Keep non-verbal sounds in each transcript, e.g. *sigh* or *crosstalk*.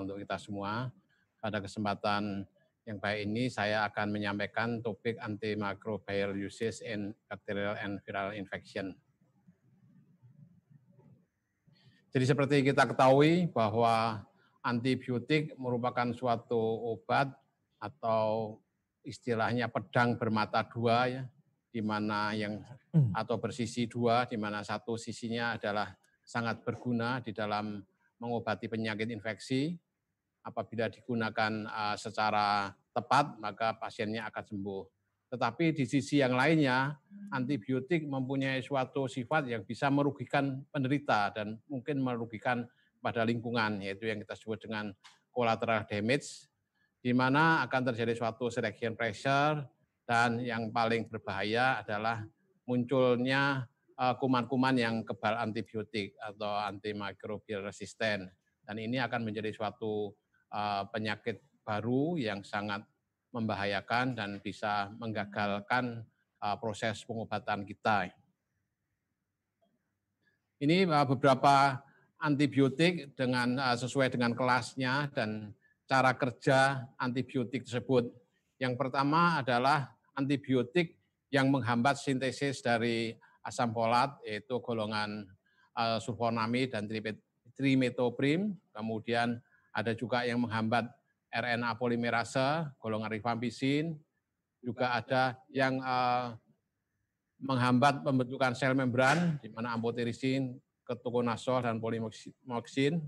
untuk kita semua. Pada kesempatan yang baik ini saya akan menyampaikan topik antimicrobial uses in bacterial and viral infection. Jadi seperti kita ketahui bahwa antibiotik merupakan suatu obat atau istilahnya pedang bermata dua ya, di mana yang hmm. atau bersisi dua, di mana satu sisinya adalah sangat berguna di dalam mengobati penyakit infeksi, apabila digunakan eh, secara tepat maka pasiennya akan sembuh. Tetapi di sisi yang lainnya, antibiotik mempunyai suatu sifat yang bisa merugikan penderita dan mungkin merugikan pada lingkungan, yaitu yang kita sebut dengan collateral damage, di mana akan terjadi suatu selection pressure dan yang paling berbahaya adalah munculnya eh, kuman-kuman yang kebal antibiotik atau antimikrobial resisten. Dan ini akan menjadi suatu Eh, penyakit baru yang sangat membahayakan dan bisa menggagalkan eh, proses pengobatan kita. Ini eh, beberapa antibiotik dengan sesuai dengan kelasnya dan cara kerja antibiotik tersebut. Yang pertama adalah antibiotik yang menghambat sintesis dari asam folat yaitu golongan sulfonamid dan trimetoprim, kemudian ada juga yang menghambat RNA polimerase, golongan rifampisin, juga ada yang uh, menghambat pembentukan sel membran, di mana ampotirisin, ketokonasol, dan polimoksin,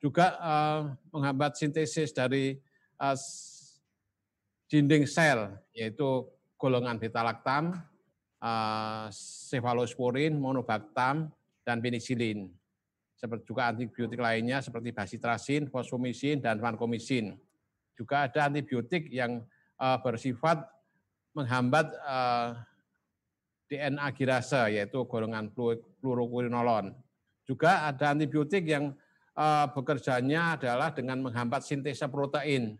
juga uh, menghambat sintesis dari uh, dinding sel, yaitu golongan beta-laktam, uh, cefalosporin, monobaktam, dan penicillin seperti juga antibiotik lainnya seperti basitrasin, fosfomisin dan vancomisin. Juga ada antibiotik yang uh, bersifat menghambat uh, eh, DNA girase, yaitu golongan fluoroquinolon. Juga ada antibiotik yang uh, bekerjanya adalah dengan menghambat sintesa protein,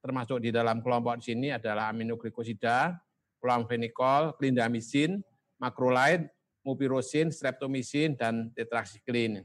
termasuk di dalam kelompok sini adalah aminoglikosida, flamfenikol, klindamisin, makrolide, mupirosin, streptomisin, dan tetraksiklin.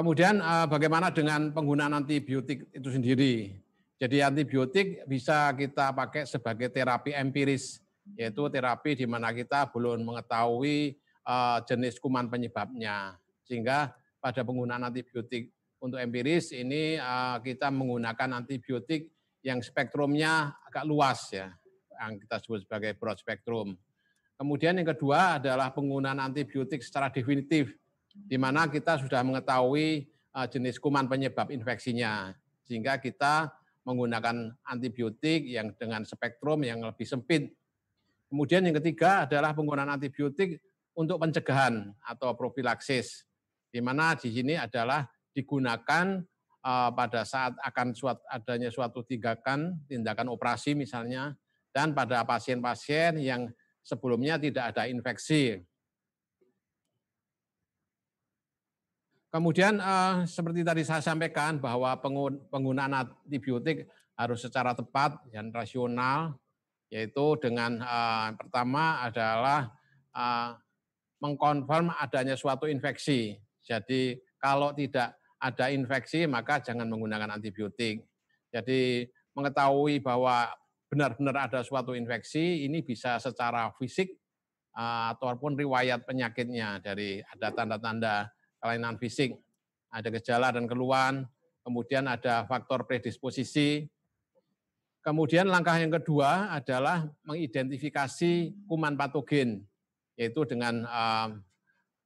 Kemudian eh, bagaimana dengan penggunaan antibiotik itu sendiri? Jadi antibiotik bisa kita pakai sebagai terapi empiris, yaitu terapi di mana kita belum mengetahui eh, jenis kuman penyebabnya. Sehingga pada penggunaan antibiotik untuk empiris ini eh, kita menggunakan antibiotik yang spektrumnya agak luas ya, yang kita sebut sebagai broad spectrum. Kemudian yang kedua adalah penggunaan antibiotik secara definitif, di mana kita sudah mengetahui eh, jenis kuman penyebab infeksinya, sehingga kita menggunakan antibiotik yang dengan spektrum yang lebih sempit. Kemudian yang ketiga adalah penggunaan antibiotik untuk pencegahan atau profilaksis, di mana di sini adalah digunakan eh, pada saat akan suat, adanya suatu tindakan, tindakan operasi misalnya, dan pada pasien-pasien yang sebelumnya tidak ada infeksi. Kemudian eh, seperti tadi saya sampaikan bahwa penggunaan antibiotik harus secara tepat dan rasional, yaitu dengan eh, pertama adalah eh, mengkonfirm adanya suatu infeksi. Jadi kalau tidak ada infeksi maka jangan menggunakan antibiotik. Jadi mengetahui bahwa benar-benar ada suatu infeksi ini bisa secara fisik eh, ataupun riwayat penyakitnya dari ada tanda-tanda kelainan fisik. Ada gejala dan keluhan, kemudian ada faktor predisposisi. Kemudian langkah yang kedua adalah mengidentifikasi kuman patogen, yaitu dengan uh,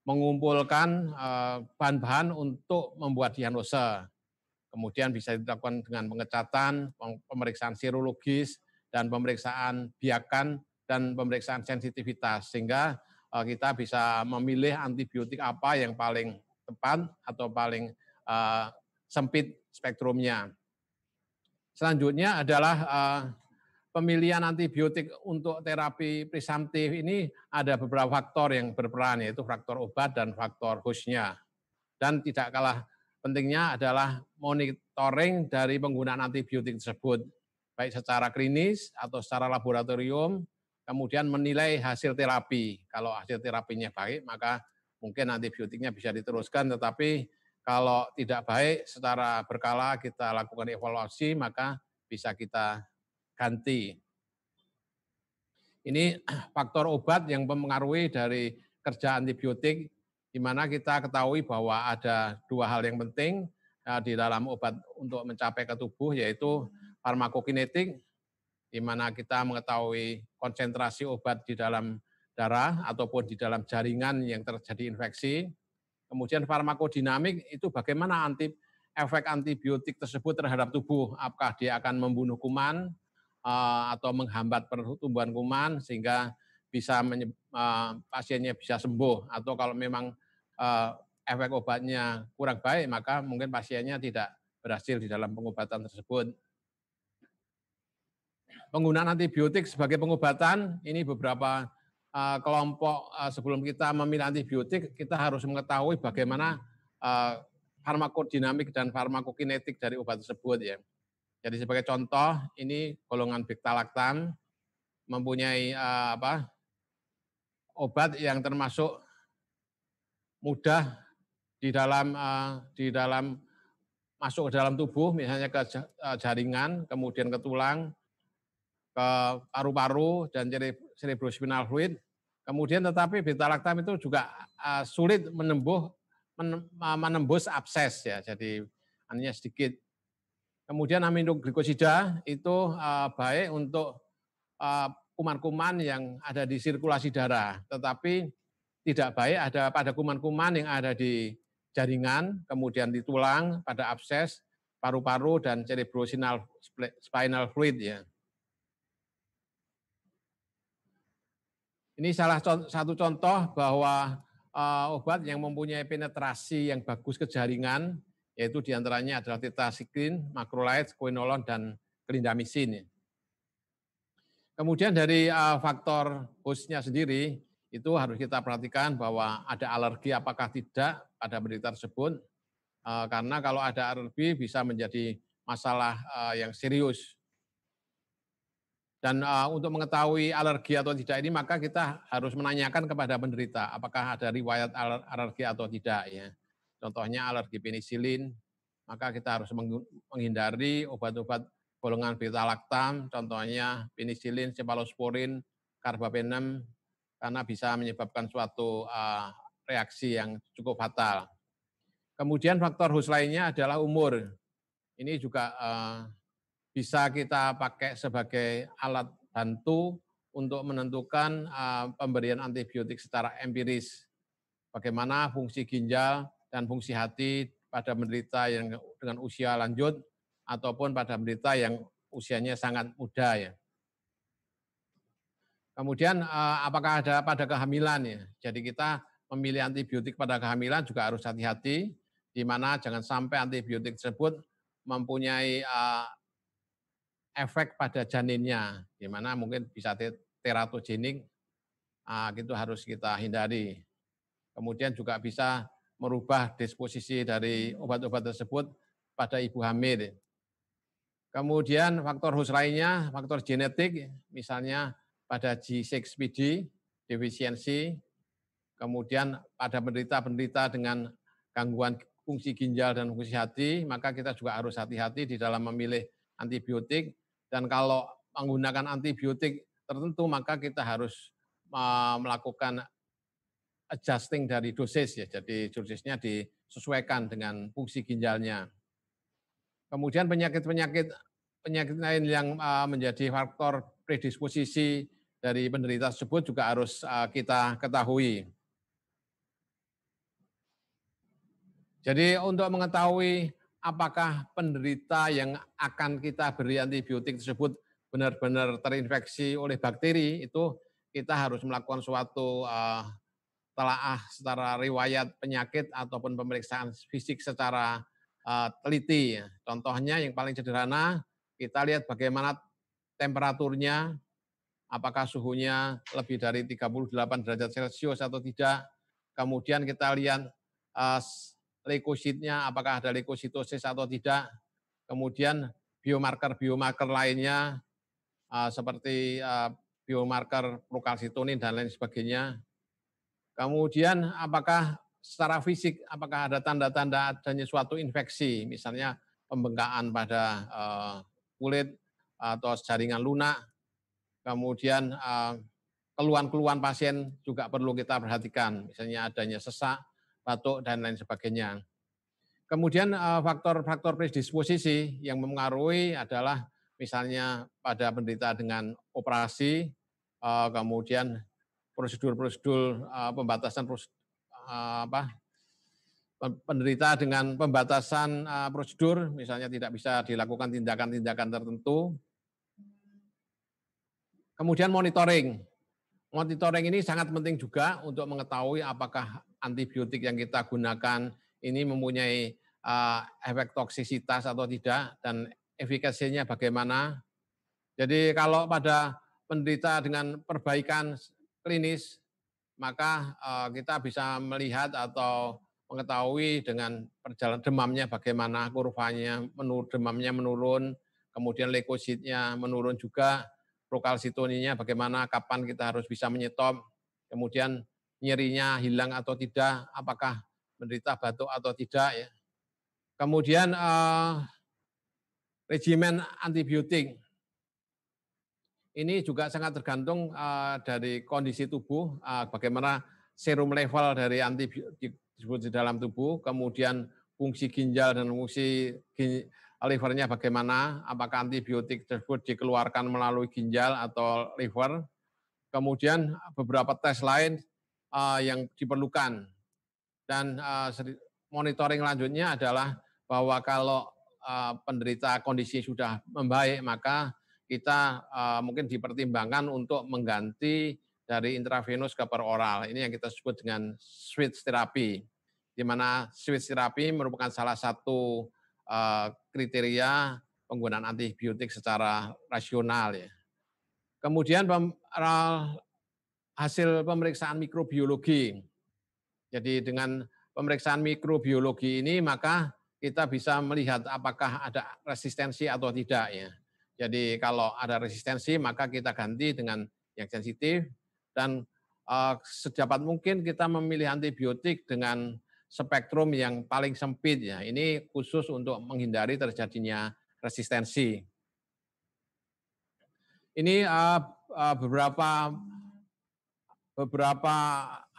mengumpulkan bahan eh, bahan-bahan untuk membuat diagnosa. Kemudian bisa dilakukan dengan pengecatan, pemeriksaan serologis, dan pemeriksaan biakan dan pemeriksaan sensitivitas sehingga eh, kita bisa memilih antibiotik apa yang paling tepat atau paling uh, sempit spektrumnya. Selanjutnya adalah uh, pemilihan antibiotik untuk terapi presumptif ini ada beberapa faktor yang berperan yaitu faktor obat dan faktor hostnya. Dan tidak kalah pentingnya adalah monitoring dari penggunaan antibiotik tersebut baik secara klinis atau secara laboratorium kemudian menilai hasil terapi. Kalau hasil terapinya baik maka mungkin antibiotiknya bisa diteruskan, tetapi kalau tidak baik secara berkala kita lakukan evaluasi, maka bisa kita ganti. Ini *clears throat* faktor obat yang mempengaruhi dari kerja antibiotik, di mana kita ketahui bahwa ada dua hal yang penting eh, di dalam obat untuk mencapai ke tubuh, yaitu farmakokinetik, di mana kita mengetahui konsentrasi obat di dalam darah ataupun di dalam jaringan yang terjadi infeksi. Kemudian farmakodinamik itu bagaimana anti efek antibiotik tersebut terhadap tubuh, apakah dia akan membunuh kuman eh, atau menghambat pertumbuhan kuman sehingga bisa eh, pasiennya bisa sembuh atau kalau memang eh, efek obatnya kurang baik maka mungkin pasiennya tidak berhasil di dalam pengobatan tersebut. Penggunaan antibiotik sebagai pengobatan ini beberapa Eh, kelompok eh, sebelum kita memilih antibiotik, kita harus mengetahui bagaimana eh, farmakodinamik dan farmakokinetik dari obat tersebut ya. Jadi sebagai contoh, ini golongan biktalaktan mempunyai apa obat yang termasuk mudah di dalam di dalam masuk ke dalam tubuh, misalnya ke jaringan, kemudian ke tulang, ke paru-paru dan jadi cerebrospinal fluid. Kemudian tetapi beta laktam itu juga eh, sulit menembus menembus abses ya. Jadi hanya sedikit. Kemudian aminoglikosida itu eh, baik untuk eh, kuman-kuman yang ada di sirkulasi darah, tetapi tidak baik ada pada kuman-kuman yang ada di jaringan, kemudian di tulang, pada abses, paru-paru dan cerebrospinal spinal fluid ya. Ini salah satu contoh bahwa eh, obat yang mempunyai penetrasi yang bagus ke jaringan, yaitu diantaranya adalah tetracycline, makrolide, quinolon, dan klindamisin. Kemudian dari eh, faktor hostnya sendiri, itu harus kita perhatikan bahwa ada alergi apakah tidak pada berita tersebut, eh, karena kalau ada alergi bisa menjadi masalah yang serius dan uh, untuk mengetahui alergi atau tidak ini, maka kita harus menanyakan kepada penderita apakah ada riwayat alergi atau tidak. Ya, contohnya alergi penisilin, maka kita harus menghindari obat-obat golongan beta laktam, contohnya penisilin, cephalosporin, karbapenem, karena bisa menyebabkan suatu uh, reaksi yang cukup fatal. Kemudian faktor host lainnya adalah umur. Ini juga uh, bisa kita pakai sebagai alat bantu untuk menentukan eh, pemberian antibiotik secara empiris. Bagaimana fungsi ginjal dan fungsi hati pada menderita yang dengan usia lanjut ataupun pada menderita yang usianya sangat muda ya. Kemudian eh, apakah ada pada kehamilan ya? Jadi kita memilih antibiotik pada kehamilan juga harus hati-hati di mana jangan sampai antibiotik tersebut mempunyai eh, efek pada janinnya, di mana mungkin bisa teratogenik, uh, ah, itu harus kita hindari. Kemudian juga bisa merubah disposisi dari obat-obat tersebut pada ibu hamil. Kemudian faktor khusus lainnya, faktor genetik, misalnya pada G6PD, defisiensi, kemudian pada penderita-penderita dengan gangguan fungsi ginjal dan fungsi hati, maka kita juga harus hati-hati di dalam memilih antibiotik dan kalau menggunakan antibiotik tertentu maka kita harus melakukan adjusting dari dosis ya. Jadi dosisnya disesuaikan dengan fungsi ginjalnya. Kemudian penyakit-penyakit penyakit lain yang e, menjadi faktor predisposisi dari penderita tersebut juga harus e, kita ketahui. Jadi untuk mengetahui apakah penderita yang akan kita beri antibiotik tersebut benar-benar terinfeksi oleh bakteri itu kita harus melakukan suatu uh, telaah secara riwayat penyakit ataupun pemeriksaan fisik secara uh, teliti. Contohnya yang paling sederhana kita lihat bagaimana temperaturnya, apakah suhunya lebih dari 38 derajat Celcius atau tidak. Kemudian kita lihat uh, leukositnya, apakah ada leukositosis atau tidak. Kemudian biomarker-biomarker lainnya eh, seperti eh, biomarker prokalsitonin dan lain sebagainya. Kemudian apakah secara fisik apakah ada tanda-tanda adanya suatu infeksi, misalnya pembengkakan pada eh, kulit atau jaringan lunak. Kemudian keluhan-keluhan pasien juga perlu kita perhatikan, misalnya adanya sesak, batuk, dan lain sebagainya. Kemudian eh, faktor-faktor predisposisi yang mempengaruhi adalah misalnya pada penderita dengan operasi, eh, kemudian prosedur-prosedur eh, pembatasan apa penderita dengan pembatasan prosedur, misalnya tidak bisa dilakukan tindakan-tindakan tertentu. Kemudian monitoring, Monitoring ini sangat penting juga untuk mengetahui apakah antibiotik yang kita gunakan ini mempunyai uh, efek toksisitas atau tidak dan efikasinya bagaimana. Jadi kalau pada penderita dengan perbaikan klinis, maka uh, kita bisa melihat atau mengetahui dengan perjalanan demamnya bagaimana kurvanya, menur demamnya menurun, kemudian leukositnya menurun juga, prokalsitoninya bagaimana, kapan kita harus bisa menyetop, kemudian nyerinya hilang atau tidak, apakah menderita batuk atau tidak ya. Kemudian eh, regimen antibiotik. Ini juga sangat tergantung eh, dari kondisi tubuh, eh, bagaimana serum level dari antibiotik di dalam tubuh, kemudian fungsi ginjal dan fungsi ginjal, livernya bagaimana, apakah antibiotik tersebut dikeluarkan melalui ginjal atau liver. Kemudian eh, beberapa tes lain uh, yang diperlukan. Dan uh, monitoring lanjutnya adalah bahwa kalau uh, penderita kondisi sudah membaik, maka kita uh, mungkin dipertimbangkan untuk mengganti dari intravenus ke peroral. Ini yang kita sebut dengan switch therapy, di mana switch therapy merupakan salah satu uh, kriteria penggunaan antibiotik secara rasional ya. Kemudian hasil pemeriksaan mikrobiologi. Jadi dengan pemeriksaan mikrobiologi ini maka kita bisa melihat apakah ada resistensi atau tidak ya. Jadi kalau ada resistensi maka kita ganti dengan yang sensitif dan uh, sedapat mungkin kita memilih antibiotik dengan spektrum yang paling sempit ya. Ini khusus untuk menghindari terjadinya resistensi. Ini eh, eh, beberapa beberapa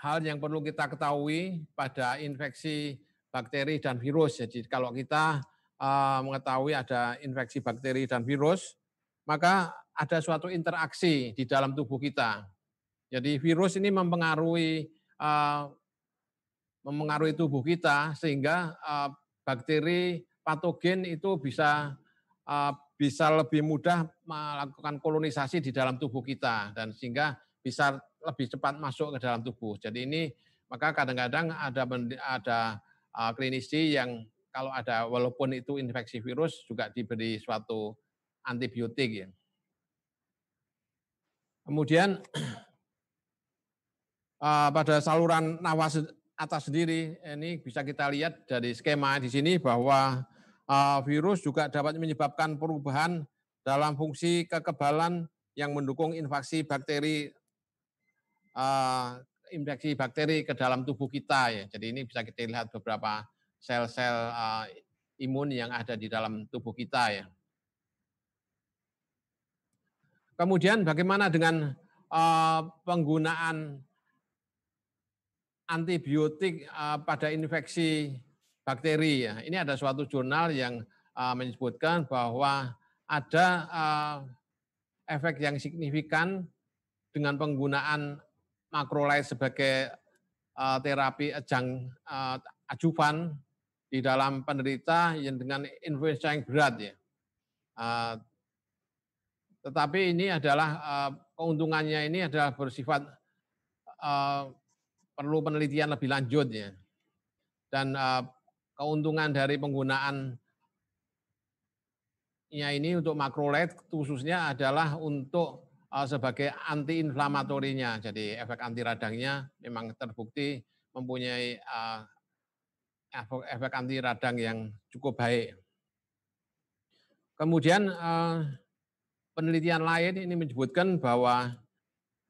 hal yang perlu kita ketahui pada infeksi bakteri dan virus. Jadi kalau kita eh, mengetahui ada infeksi bakteri dan virus, maka ada suatu interaksi di dalam tubuh kita. Jadi virus ini mempengaruhi mempengaruhi tubuh kita sehingga eh, bakteri patogen itu bisa eh, bisa lebih mudah melakukan kolonisasi di dalam tubuh kita dan sehingga bisa lebih cepat masuk ke dalam tubuh. Jadi ini maka kadang-kadang ada ada eh, klinisi yang kalau ada walaupun itu infeksi virus juga diberi suatu antibiotik ya. Kemudian *clears throat* pada saluran nafas atas sendiri. Ini bisa kita lihat dari skema di sini bahwa uh, virus juga dapat menyebabkan perubahan dalam fungsi kekebalan yang mendukung infeksi bakteri uh, infeksi bakteri ke dalam tubuh kita ya. Jadi ini bisa kita lihat beberapa sel-sel uh, imun yang ada di dalam tubuh kita ya. Kemudian bagaimana dengan uh, penggunaan antibiotik eh, pada infeksi bakteri ya. Ini ada suatu jurnal yang eh, menyebutkan bahwa ada eh, efek yang signifikan dengan penggunaan makrolide sebagai terapi ajang uh, ajuvan di dalam penderita yang dengan influenza yang berat ya. tetapi ini adalah keuntungannya ini adalah bersifat perlu penelitian lebih lanjut ya. Dan eh, keuntungan dari penggunaan ya ini untuk makrolet khususnya adalah untuk eh, sebagai antiinflamatorinya. Jadi efek anti radangnya memang terbukti mempunyai uh, efek anti radang yang cukup baik. Kemudian penelitian lain ini menyebutkan bahwa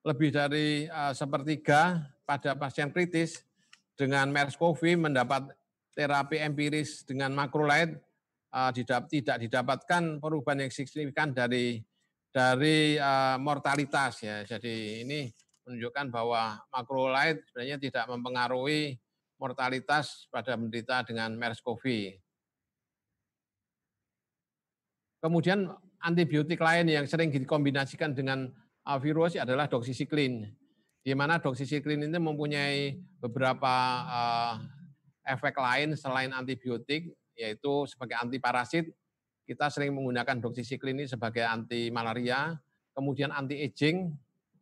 lebih dari sepertiga pada pasien kritis dengan MERS-CoV mendapat terapi empiris dengan makrolide uh, eh, didap, tidak didapatkan perubahan yang signifikan dari dari uh, mortalitas ya. Jadi ini menunjukkan bahwa makrolide sebenarnya tidak mempengaruhi mortalitas pada penderita dengan MERS-CoV. Kemudian antibiotik lain yang sering dikombinasikan dengan uh, virus adalah doksisiklin di mana doxycycline ini mempunyai beberapa uh, efek lain selain antibiotik, yaitu sebagai antiparasit, kita sering menggunakan doxycycline ini sebagai anti malaria, kemudian anti aging,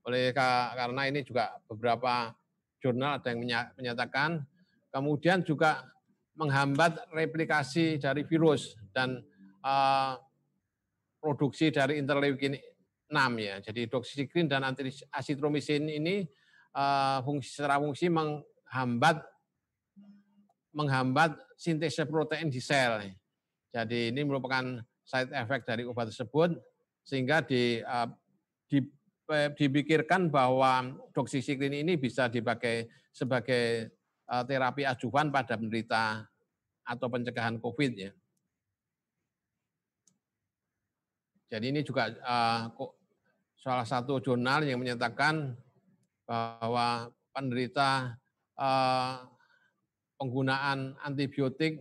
oleh karena ini juga beberapa jurnal ada yang menyatakan, kemudian juga menghambat replikasi dari virus dan uh, produksi dari interleukin ya. Jadi doxycycline dan asitromisin ini uh, fungsi secara fungsi menghambat menghambat sintesis protein di sel. Jadi ini merupakan side effect dari obat tersebut sehingga di, uh, di eh, dipikirkan bahwa doxycycline ini bisa dipakai sebagai terapi ajuvan pada penderita atau pencegahan COVID ya. Jadi ini juga salah satu jurnal yang menyatakan bahwa penderita eh, penggunaan antibiotik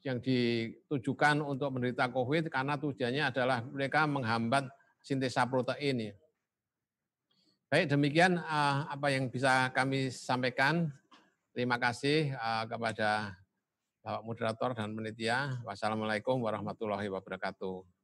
yang ditujukan untuk menderita COVID karena tujuannya adalah mereka menghambat sintesa protein. Ya. Baik, demikian eh, apa yang bisa kami sampaikan. Terima kasih eh, kepada Bapak Moderator dan Penitia. Wassalamualaikum warahmatullahi wabarakatuh.